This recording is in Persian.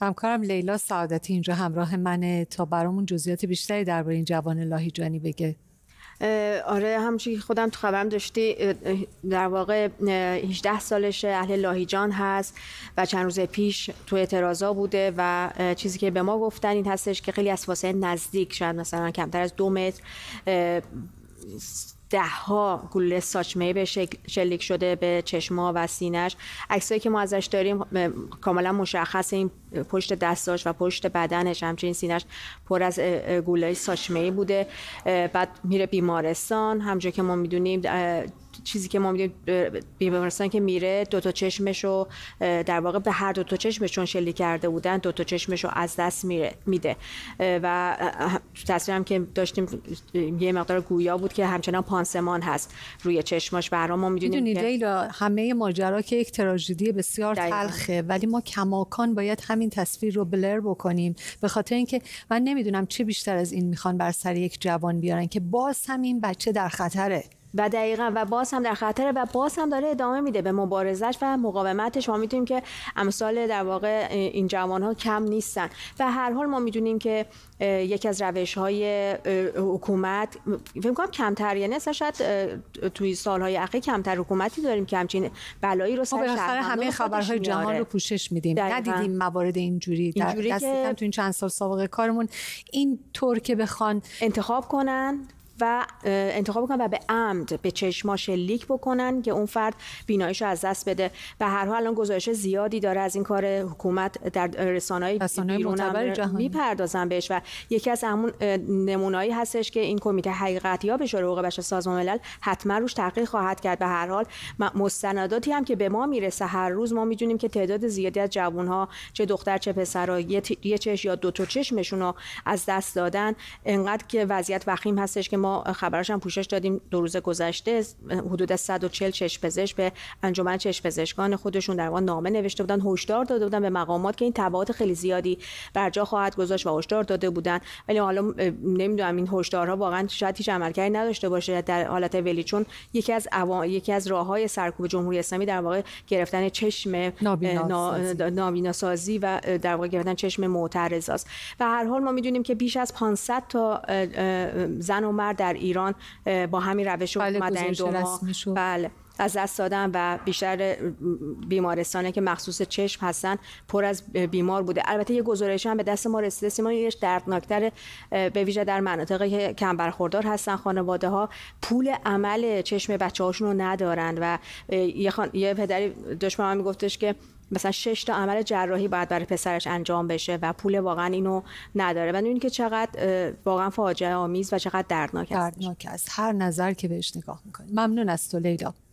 همکارم لیلا سعادتی اینجا همراه منه تا برامون جزئیات بیشتری درباره این جوان لاهیجانی بگه آره همچی خودم تو خبرم داشتی در واقع 18 سالش اهل لاهیجان هست و چند روز پیش تو اعتراضا بوده و چیزی که به ما گفتن این هستش که خیلی از فاصله نزدیک شاید مثلا کمتر از دو متر ده ها گلوله ساچمه به شلیک شده به چشما و سینش عکسایی که ما ازش داریم کاملا مشخص این پشت دستاش و پشت بدنش همچنین سینش پر از گلوله ساچمه بوده بعد میره بیمارستان همجا که ما میدونیم چیزی که ما میدیم بیمارستان که میره دو تا چشمش رو در واقع به هر دو تا چشمش چون شلی کرده بودن دو تا چشمش رو از دست میره میده و هم که داشتیم یه مقدار گویا بود که همچنان پانسمان هست روی چشمش برای ما میدونیم می که همه ماجرا که یک تراژدی بسیار تلخه ولی ما کماکان باید همین تصویر رو بلر بکنیم به خاطر اینکه من نمیدونم چه بیشتر از این میخوان بر سر یک جوان بیارن که باز هم این بچه در خطره و دقیقا و باز هم در خطر و باز هم داره ادامه میده به مبارزش و مقاومتش ما میتونیم که امثال در واقع این جوان ها کم نیستن و هر حال ما میدونیم که یکی از روش های حکومت فکر کنم کمتر یعنی اصلا شاید توی سالهای اخیر کمتر حکومتی داریم که همچین بلایی رو سر همه خبرهای جهان رو پوشش میدیم ندیدیم موارد اینجوری در که... تو این چند سال سابقه کارمون این طور که بخوان انتخاب کنن و انتخاب بکنن و به عمد به چشما شلیک بکنن که اون فرد بیناییش از دست بده و هر حال الان گزارش زیادی داره از این کار حکومت در رسانه‌های بیرون میپردازن بهش و یکی از همون نمونایی هستش که این کمیته به شروع بشر سازمان ملل حتما روش تحقیق خواهد کرد به هر حال مستنداتی هم که به ما میرسه هر روز ما میدونیم که تعداد زیادی از جوانها چه دختر چه پسرها یه, یه چش یا دو تا چشمشون رو از دست دادن انقدر که وضعیت وخیم هستش که ما خبرش هم پوشش دادیم دو روز گذشته حدود 140 پزشک به انجمن پزشکان خودشون در واقع نامه نوشته بودن هشدار داده بودن به مقامات که این تبعات خیلی زیادی بر جا خواهد گذاشت و هشدار داده بودن ولی حالا نمیدونم این هشدارها واقعا شاید هیچ عملکردی نداشته باشه در حالت ولی چون یکی از عوا... یکی از راههای سرکوب جمهوری اسلامی در واقع گرفتن چشم نابینا سازی و در واقع گرفتن چشم معترضاست و هر حال ما میدونیم که بیش از 500 تا زن و مرد در ایران با همین روش بله، اومدن دو ماه بله از دست دادن و بیشتر بیمارستانه که مخصوص چشم هستن پر از بیمار بوده البته یه گزارش هم به دست ما رسیده یه دردناکتر به ویژه در مناطقی که کم برخوردار هستن خانواده ها پول عمل چشم بچه هاشون رو ندارن و یه, خان... یه پدری دشمن هم میگفتش که مثلا شش تا عمل جراحی باید برای پسرش انجام بشه و پول واقعا اینو نداره و اینکه که چقدر واقعا فاجعه آمیز و چقدر دردناک است هر نظر که بهش نگاه میکنی ممنون از تو لیلا